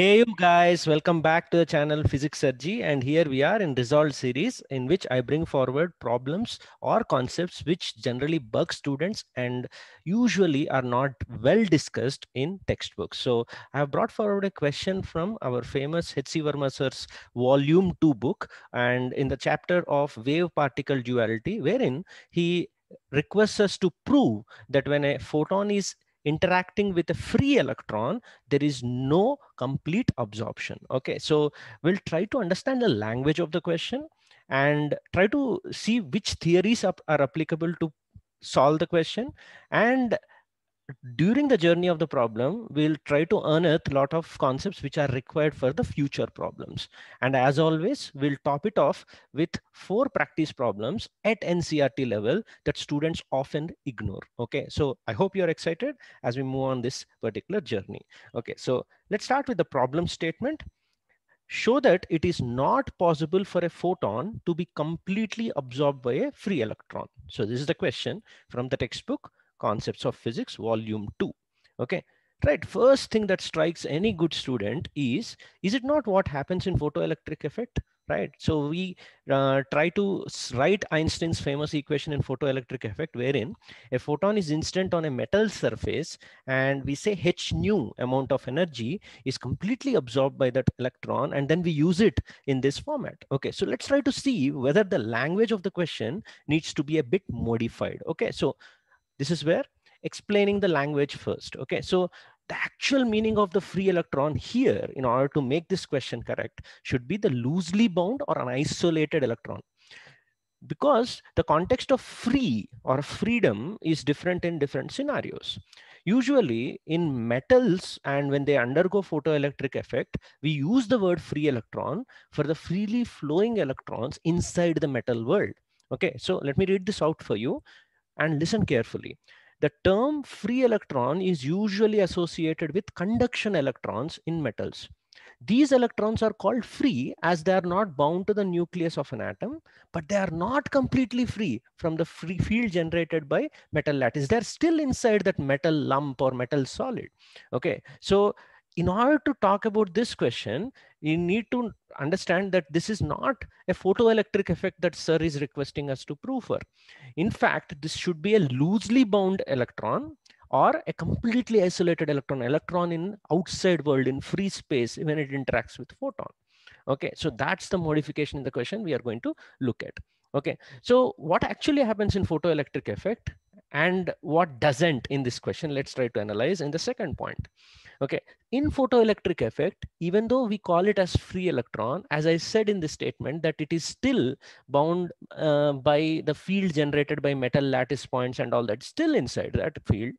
Hey you guys, welcome back to the channel Physics Surgery and here we are in Resolve series in which I bring forward problems or concepts which generally bug students and usually are not well discussed in textbooks. So I have brought forward a question from our famous H.C. Verma sir's volume 2 book and in the chapter of wave particle duality wherein he requests us to prove that when a photon is interacting with a free electron, there is no complete absorption. Okay, so we'll try to understand the language of the question and try to see which theories are applicable to solve the question and during the journey of the problem, we'll try to unearth a lot of concepts which are required for the future problems. And as always, we'll top it off with four practice problems at NCRT level that students often ignore. Okay, so I hope you're excited as we move on this particular journey. Okay, so let's start with the problem statement. Show that it is not possible for a photon to be completely absorbed by a free electron. So this is the question from the textbook concepts of physics, volume two. Okay, right. First thing that strikes any good student is, is it not what happens in photoelectric effect? Right. So we uh, try to write Einstein's famous equation in photoelectric effect, wherein a photon is instant on a metal surface, and we say h nu amount of energy is completely absorbed by that electron, and then we use it in this format. Okay, so let's try to see whether the language of the question needs to be a bit modified. Okay, so this is where explaining the language first. Okay, so the actual meaning of the free electron here, in order to make this question correct, should be the loosely bound or an isolated electron. Because the context of free or freedom is different in different scenarios. Usually in metals and when they undergo photoelectric effect, we use the word free electron for the freely flowing electrons inside the metal world. Okay, so let me read this out for you. And listen carefully. The term free electron is usually associated with conduction electrons in metals. These electrons are called free as they are not bound to the nucleus of an atom, but they are not completely free from the free field generated by metal lattice. They're still inside that metal lump or metal solid. Okay, so in order to talk about this question, you need to understand that this is not a photoelectric effect that sir is requesting us to prove for. In fact, this should be a loosely bound electron or a completely isolated electron, electron in outside world, in free space, when it interacts with photon. Okay, so that's the modification in the question we are going to look at. Okay, so what actually happens in photoelectric effect and what doesn't in this question, let's try to analyze in the second point. Okay, in photoelectric effect, even though we call it as free electron, as I said in the statement that it is still bound uh, by the field generated by metal lattice points and all that, still inside that field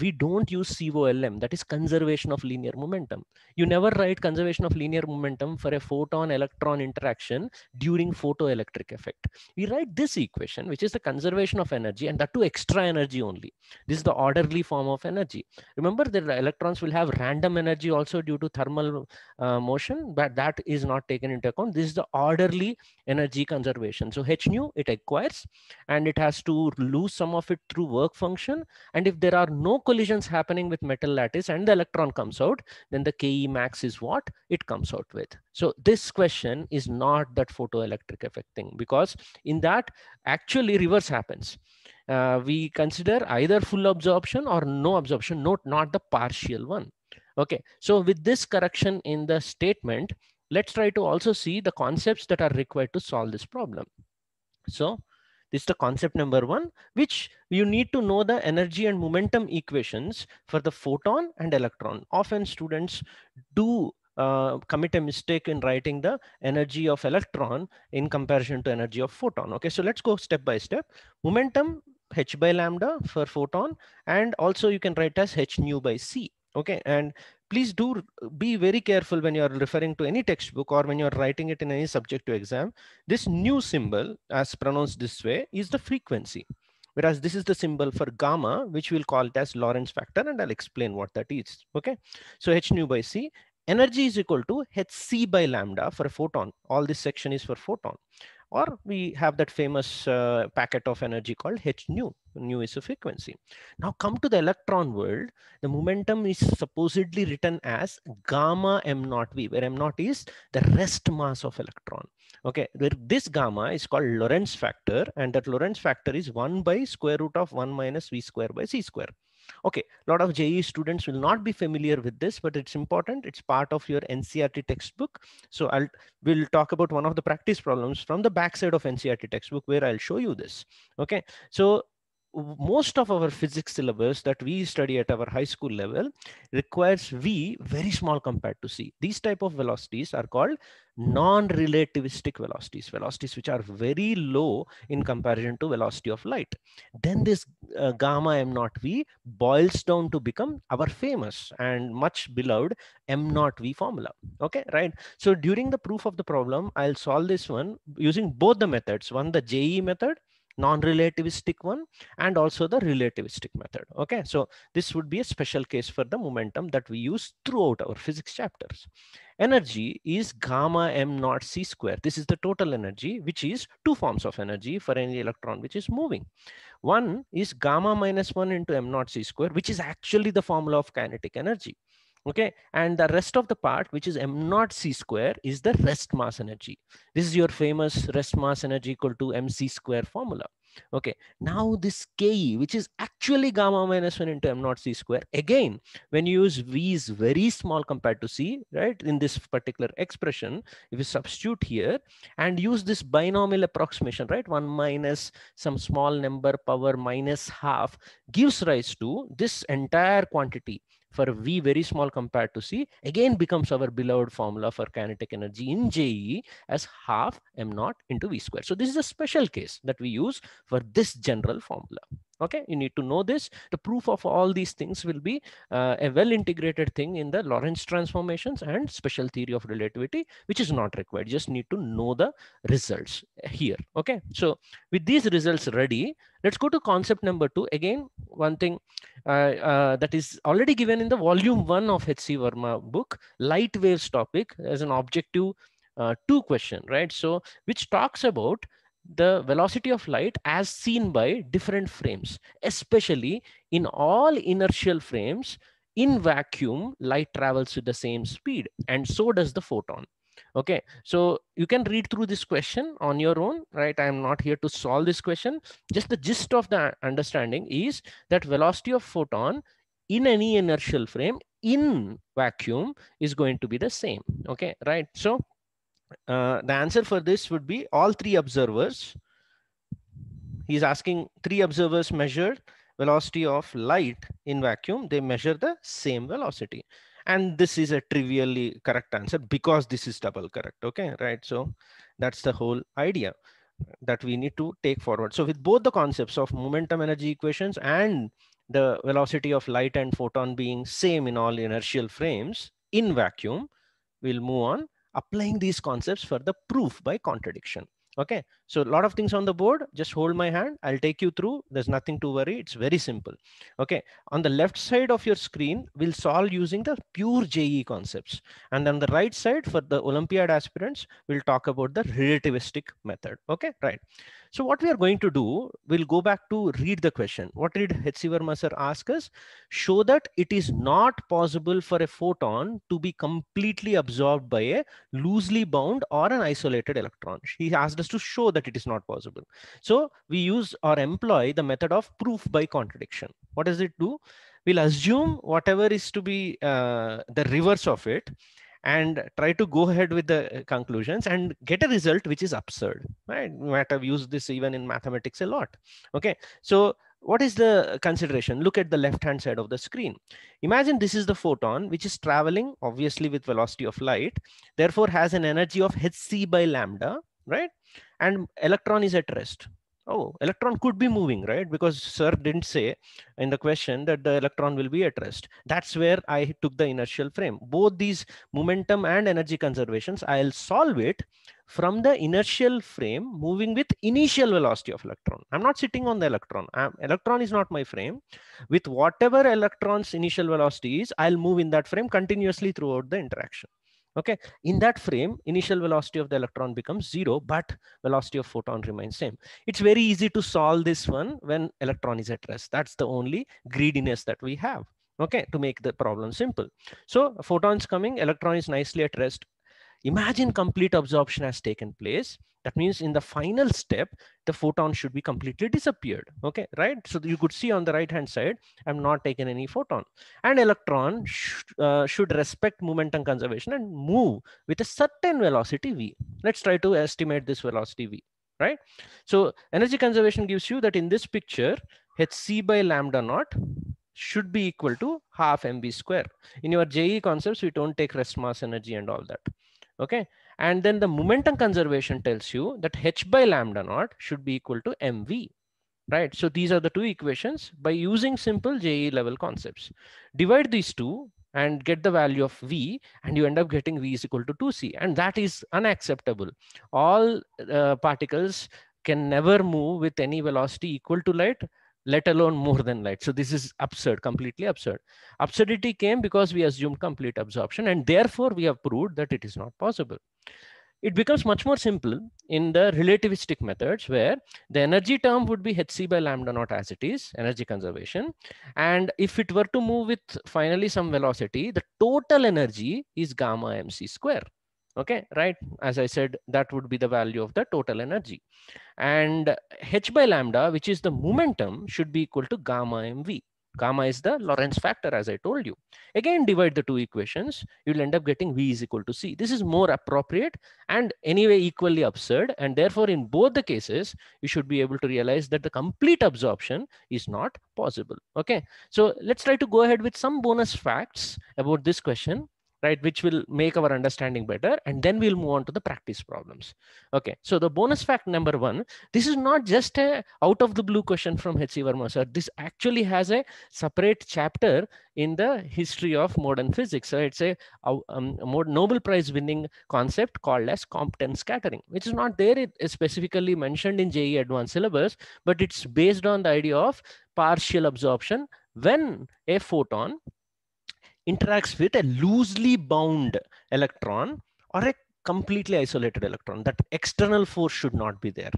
we don't use COLM, that is conservation of linear momentum. You never write conservation of linear momentum for a photon-electron interaction during photoelectric effect. We write this equation, which is the conservation of energy, and that too extra energy only. This is the orderly form of energy. Remember that electrons will have random energy also due to thermal uh, motion, but that is not taken into account. This is the orderly energy conservation. So h nu, it acquires, and it has to lose some of it through work function. And if there are no collisions happening with metal lattice and the electron comes out, then the Ke max is what it comes out with. So this question is not that photoelectric effect thing because in that actually reverse happens. Uh, we consider either full absorption or no absorption, not, not the partial one. Okay, so with this correction in the statement, let's try to also see the concepts that are required to solve this problem. So is the concept number one, which you need to know the energy and momentum equations for the photon and electron. Often students do uh, commit a mistake in writing the energy of electron in comparison to energy of photon. Okay, so let's go step by step. Momentum h by lambda for photon and also you can write as h nu by c okay and please do be very careful when you're referring to any textbook or when you're writing it in any subject to exam. This new symbol, as pronounced this way, is the frequency. Whereas this is the symbol for gamma, which we'll call it as Lorentz factor, and I'll explain what that is. Okay, so h nu by c, energy is equal to hc by lambda for a photon. All this section is for photon or we have that famous uh, packet of energy called h nu nu is a frequency now come to the electron world the momentum is supposedly written as gamma m naught v where m naught is the rest mass of electron okay where this gamma is called lorentz factor and that lorentz factor is 1 by square root of 1 minus v square by c square Okay, a lot of JE students will not be familiar with this, but it's important. It's part of your NCRT textbook. So I'll we'll talk about one of the practice problems from the backside of NCRT textbook where I'll show you this. Okay, so most of our physics syllabus that we study at our high school level requires v very small compared to c these type of velocities are called non-relativistic velocities velocities which are very low in comparison to velocity of light then this uh, gamma m not v boils down to become our famous and much beloved m not v formula okay right so during the proof of the problem i'll solve this one using both the methods one the je method non-relativistic one and also the relativistic method. Okay, so this would be a special case for the momentum that we use throughout our physics chapters. Energy is gamma m naught c square. This is the total energy, which is two forms of energy for any electron which is moving. One is gamma minus one into m naught c square, which is actually the formula of kinetic energy okay and the rest of the part which is m naught c square is the rest mass energy this is your famous rest mass energy equal to mc square formula okay now this ke which is actually gamma minus 1 into m naught c square again when you use v is very small compared to c right in this particular expression if you substitute here and use this binomial approximation right 1 minus some small number power minus half gives rise to this entire quantity for V very small compared to C again becomes our beloved formula for kinetic energy in JE as half m naught into V square. So this is a special case that we use for this general formula okay you need to know this the proof of all these things will be uh, a well integrated thing in the lorentz transformations and special theory of relativity which is not required you just need to know the results here okay so with these results ready let's go to concept number two again one thing uh, uh, that is already given in the volume one of hc verma book light waves topic as an objective uh, two question right so which talks about the velocity of light as seen by different frames, especially in all inertial frames, in vacuum, light travels with the same speed and so does the photon. Okay, so you can read through this question on your own, right? I'm not here to solve this question. Just the gist of the understanding is that velocity of photon in any inertial frame in vacuum is going to be the same. Okay, right? So uh, the answer for this would be all three observers. He's asking three observers measure velocity of light in vacuum. They measure the same velocity. And this is a trivially correct answer because this is double correct. Okay, right. So that's the whole idea that we need to take forward. So with both the concepts of momentum energy equations and the velocity of light and photon being same in all inertial frames in vacuum, we'll move on applying these concepts for the proof by contradiction. Okay, so a lot of things on the board. Just hold my hand. I'll take you through. There's nothing to worry. It's very simple. Okay, on the left side of your screen, we'll solve using the pure JE concepts. And on the right side for the Olympiad aspirants, we'll talk about the relativistic method. Okay, right. So what we are going to do, we'll go back to read the question. What did hetziver sir, ask us? Show that it is not possible for a photon to be completely absorbed by a loosely bound or an isolated electron. He asked us to show that it is not possible. So we use or employ the method of proof by contradiction. What does it do? We'll assume whatever is to be uh, the reverse of it and try to go ahead with the uh, conclusions and get a result which is absurd right you might have used this even in mathematics a lot okay so what is the consideration look at the left hand side of the screen imagine this is the photon which is traveling obviously with velocity of light therefore has an energy of hc by lambda right and electron is at rest oh, electron could be moving, right? Because sir didn't say in the question that the electron will be at rest. That's where I took the inertial frame. Both these momentum and energy conservations, I'll solve it from the inertial frame moving with initial velocity of electron. I'm not sitting on the electron. I'm, electron is not my frame. With whatever electron's initial velocity is, I'll move in that frame continuously throughout the interaction. Okay, in that frame, initial velocity of the electron becomes zero, but velocity of photon remains same. It's very easy to solve this one when electron is at rest. That's the only greediness that we have, okay, to make the problem simple. So photons coming, electron is nicely at rest. Imagine complete absorption has taken place that means in the final step, the photon should be completely disappeared. Okay, right? So you could see on the right hand side, I'm not taking any photon. And electron sh uh, should respect momentum conservation and move with a certain velocity v. Let's try to estimate this velocity v, right? So energy conservation gives you that in this picture, hc by lambda naught should be equal to half mv square. In your JE concepts, we don't take rest mass energy and all that. Okay. And then the momentum conservation tells you that h by lambda naught should be equal to mv, right? So these are the two equations by using simple JE level concepts. Divide these two and get the value of V and you end up getting V is equal to 2C and that is unacceptable. All uh, particles can never move with any velocity equal to light let alone more than light. So this is absurd, completely absurd. Absurdity came because we assumed complete absorption and therefore we have proved that it is not possible. It becomes much more simple in the relativistic methods where the energy term would be hc by lambda naught as it is, energy conservation. And if it were to move with finally some velocity, the total energy is gamma mc square okay right as i said that would be the value of the total energy and h by lambda which is the momentum should be equal to gamma mv gamma is the lorentz factor as i told you again divide the two equations you'll end up getting v is equal to c this is more appropriate and anyway equally absurd and therefore in both the cases you should be able to realize that the complete absorption is not possible okay so let's try to go ahead with some bonus facts about this question right which will make our understanding better and then we'll move on to the practice problems okay so the bonus fact number one this is not just a out of the blue question from hc verma sir this actually has a separate chapter in the history of modern physics so it's a, uh, um, more nobel prize winning concept called as competence scattering which is not there it is specifically mentioned in je advanced syllabus but it's based on the idea of partial absorption when a photon interacts with a loosely bound electron or a completely isolated electron. That external force should not be there,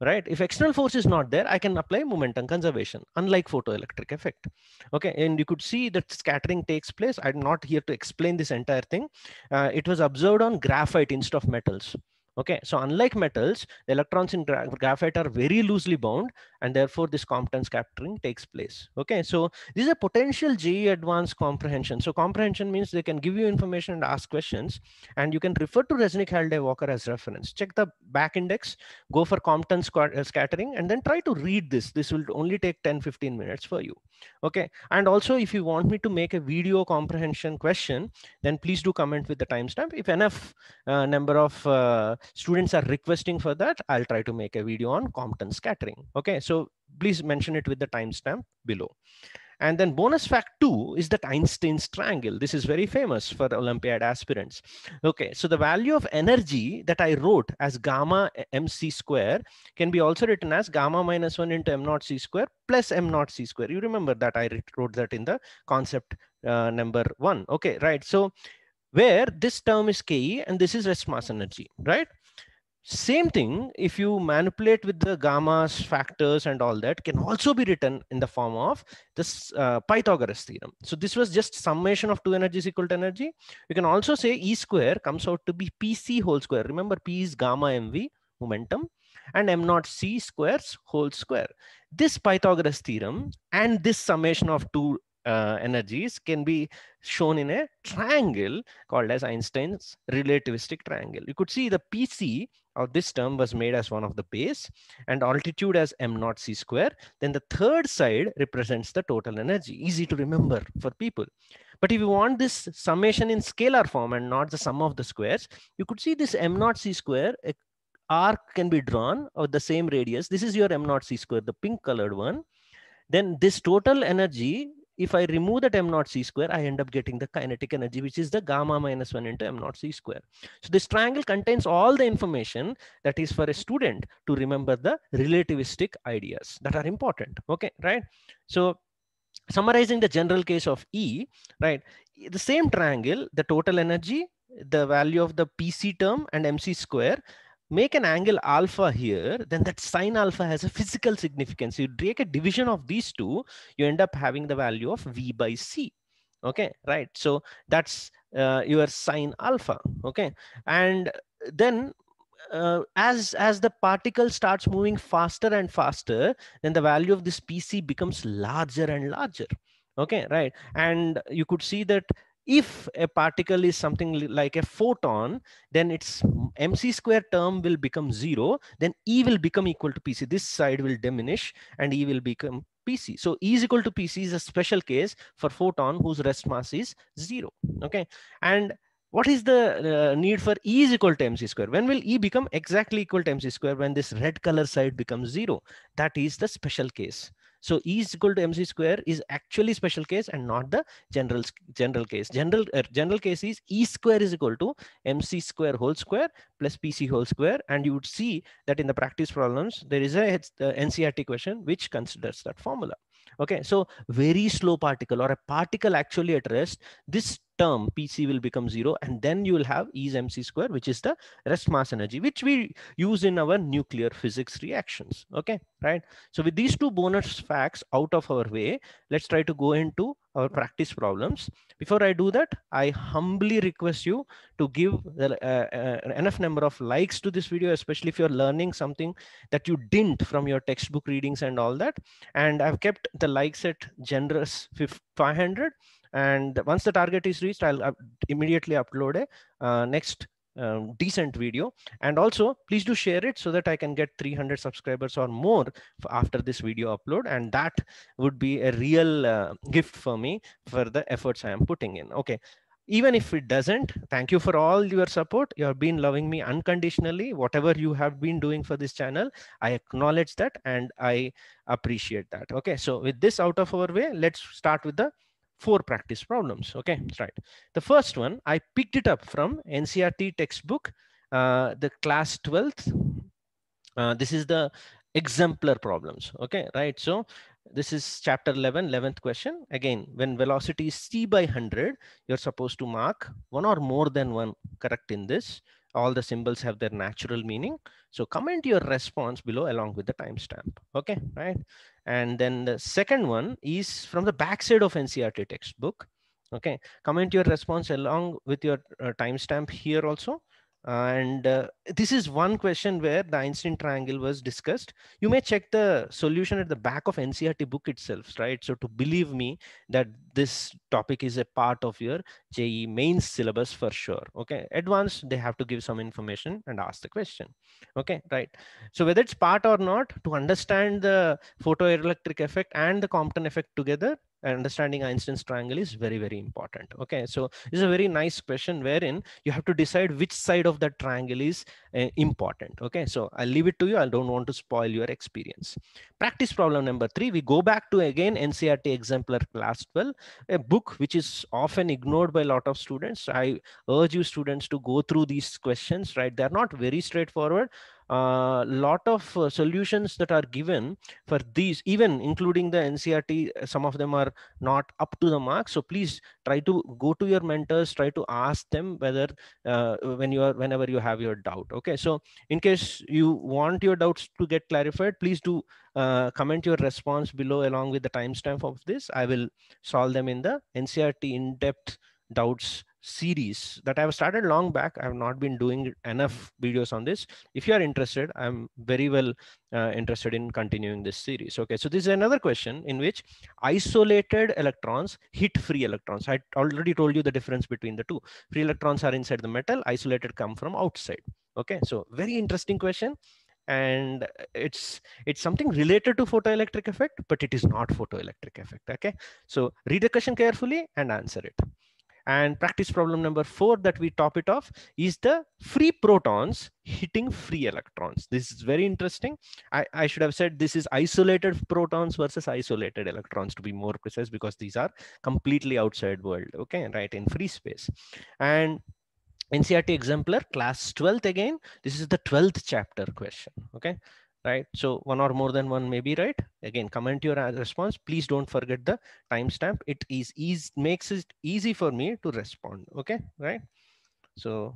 right? If external force is not there, I can apply momentum conservation, unlike photoelectric effect. Okay, and you could see that scattering takes place. I'm not here to explain this entire thing. Uh, it was observed on graphite instead of metals. Okay, so unlike metals, electrons in gra graphite are very loosely bound and therefore this competence capturing takes place. Okay, so these are potential GE advanced comprehension. So comprehension means they can give you information and ask questions, and you can refer to Resnick Halliday Walker as reference. Check the back index, go for competence uh, scattering, and then try to read this. This will only take 10 15 minutes for you. Okay, and also if you want me to make a video comprehension question, then please do comment with the timestamp. If enough uh, number of uh, students are requesting for that, I'll try to make a video on competence scattering. Okay, so so please mention it with the timestamp below. And then bonus fact two is that Einstein's triangle. This is very famous for Olympiad aspirants. Okay, so the value of energy that I wrote as gamma mc square can be also written as gamma minus one into m naught c square plus m naught c square. You remember that I wrote that in the concept uh, number one. Okay, right. So where this term is Ke and this is rest mass energy, right? Same thing, if you manipulate with the gammas, factors, and all that, can also be written in the form of this uh, Pythagoras theorem. So this was just summation of two energies equal to energy. You can also say E square comes out to be PC whole square. Remember, P is gamma mv, momentum, and m not c squares whole square. This Pythagoras theorem and this summation of two uh, energies can be shown in a triangle called as Einstein's relativistic triangle. You could see the PC or uh, this term was made as one of the base and altitude as m naught c square. Then the third side represents the total energy, easy to remember for people. But if you want this summation in scalar form and not the sum of the squares, you could see this m naught c square arc can be drawn of the same radius. This is your m naught c square, the pink colored one. Then this total energy if I remove that m naught c square, I end up getting the kinetic energy, which is the gamma minus 1 into m naught c square. So this triangle contains all the information that is for a student to remember the relativistic ideas that are important. Okay, right? So summarizing the general case of E, right? The same triangle, the total energy, the value of the PC term and MC square make an angle alpha here, then that sine alpha has a physical significance. You take a division of these two, you end up having the value of V by C. Okay, right. So that's uh, your sine alpha. Okay. And then uh, as as the particle starts moving faster and faster, then the value of this PC becomes larger and larger. Okay, right. And you could see that if a particle is something like a photon then its mc square term will become zero then e will become equal to pc this side will diminish and e will become pc so e is equal to pc is a special case for photon whose rest mass is zero okay and what is the uh, need for E is equal to mc square? When will E become exactly equal to mc square? When this red color side becomes zero. That is the special case. So E is equal to mc square is actually special case and not the general general case. General uh, general case is E square is equal to mc square whole square plus pc whole square. And you would see that in the practice problems, there is a uh, NCRT question which considers that formula. Okay, so very slow particle or a particle actually at rest, this term pc will become zero and then you will have ease mc square which is the rest mass energy which we use in our nuclear physics reactions okay right so with these two bonus facts out of our way let's try to go into our practice problems before i do that i humbly request you to give uh, uh, enough number of likes to this video especially if you're learning something that you didn't from your textbook readings and all that and i've kept the likes at generous 500 and once the target is reached, I'll up immediately upload a uh, next um, decent video. And also please do share it so that I can get 300 subscribers or more after this video upload. And that would be a real uh, gift for me for the efforts I am putting in. Okay even if it doesn't thank you for all your support you have been loving me unconditionally whatever you have been doing for this channel i acknowledge that and i appreciate that okay so with this out of our way let's start with the four practice problems. Okay, that's right. The first one, I picked it up from NCRT textbook, uh, the class 12th. Uh, this is the exemplar problems. Okay, right. So this is chapter 11, 11th question. Again, when velocity is c by 100, you're supposed to mark one or more than one correct in this. All the symbols have their natural meaning. So comment your response below along with the timestamp. Okay, right. And then the second one is from the backside of NCRT textbook. Okay, comment your response along with your uh, timestamp here also and uh, this is one question where the Einstein triangle was discussed. You may check the solution at the back of NCRT book itself, right? So to believe me that this topic is a part of your JE mains syllabus for sure, okay? Advanced, they have to give some information and ask the question, okay, right? So whether it's part or not, to understand the photoelectric effect and the Compton effect together, understanding Einstein's triangle is very, very important. Okay, so this is a very nice question wherein you have to decide which side of that triangle is uh, important. Okay, so I'll leave it to you. I don't want to spoil your experience. Practice problem number three, we go back to again NCRT exemplar class 12, a book which is often ignored by a lot of students. I urge you students to go through these questions, right? They're not very straightforward, a uh, lot of uh, solutions that are given for these, even including the NCRT, uh, some of them are not up to the mark. So please try to go to your mentors, try to ask them whether when you are, whenever you have your doubt. Okay, so in case you want your doubts to get clarified, please do uh, comment your response below along with the timestamp of this. I will solve them in the NCRT in-depth doubts series that I've started long back. I've not been doing enough videos on this. If you are interested, I'm very well uh, interested in continuing this series. Okay, so this is another question in which isolated electrons hit free electrons. I already told you the difference between the two. Free electrons are inside the metal, isolated come from outside. Okay, so very interesting question and it's it's something related to photoelectric effect but it is not photoelectric effect okay so read the question carefully and answer it and practice problem number four that we top it off is the free protons hitting free electrons. This is very interesting. I, I should have said this is isolated protons versus isolated electrons to be more precise because these are completely outside world, okay, right, in free space. And NCRT exemplar, class 12th again, this is the 12th chapter question, okay? right? So one or more than one may be right. Again, comment your response. Please don't forget the timestamp. It is easy, makes it easy for me to respond. Okay, right? So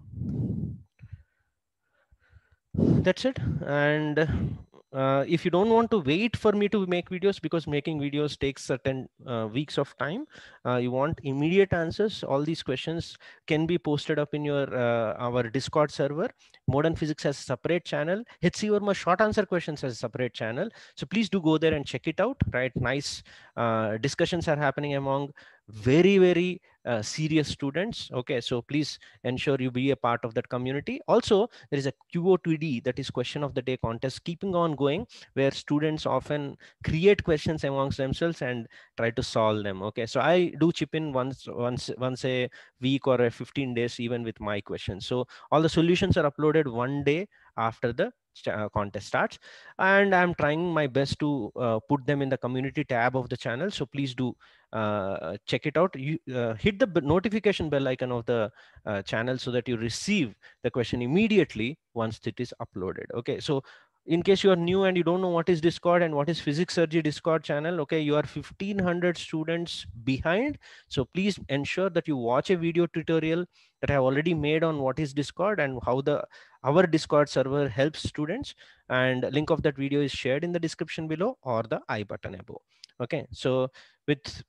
that's it. And uh, if you don't want to wait for me to make videos because making videos takes certain uh, weeks of time uh, you want immediate answers all these questions can be posted up in your uh, our discord server modern physics has a separate channel hcurma short answer questions has a separate channel so please do go there and check it out right nice uh, discussions are happening among very very uh, serious students. Okay, so please ensure you be a part of that community. Also, there is a QO2D, that is question of the day contest, keeping on going, where students often create questions amongst themselves and try to solve them. Okay, so I do chip in once, once, once a week or a 15 days, even with my questions. So all the solutions are uploaded one day after the uh, contest starts and i'm trying my best to uh, put them in the community tab of the channel so please do uh, check it out you uh, hit the notification bell icon of the uh, channel so that you receive the question immediately once it is uploaded. Okay, so in case you are new and you don't know what is discord and what is physics surgery discord channel okay you are 1500 students behind so please ensure that you watch a video tutorial that i have already made on what is discord and how the our discord server helps students and link of that video is shared in the description below or the i button above okay so with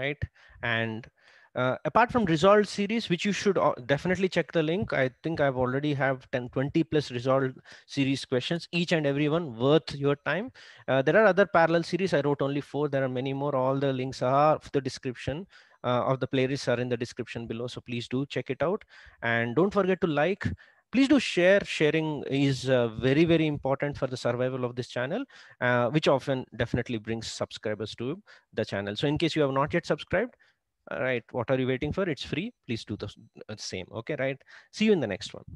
right? And uh, apart from resolved series, which you should uh, definitely check the link. I think I've already have 10, 20 plus resolved series questions, each and every one worth your time. Uh, there are other parallel series. I wrote only four. There are many more. All the links are the description uh, of the playlists are in the description below. So please do check it out and don't forget to like please do share sharing is uh, very very important for the survival of this channel uh, which often definitely brings subscribers to the channel so in case you have not yet subscribed all right what are you waiting for it's free please do the uh, same okay right see you in the next one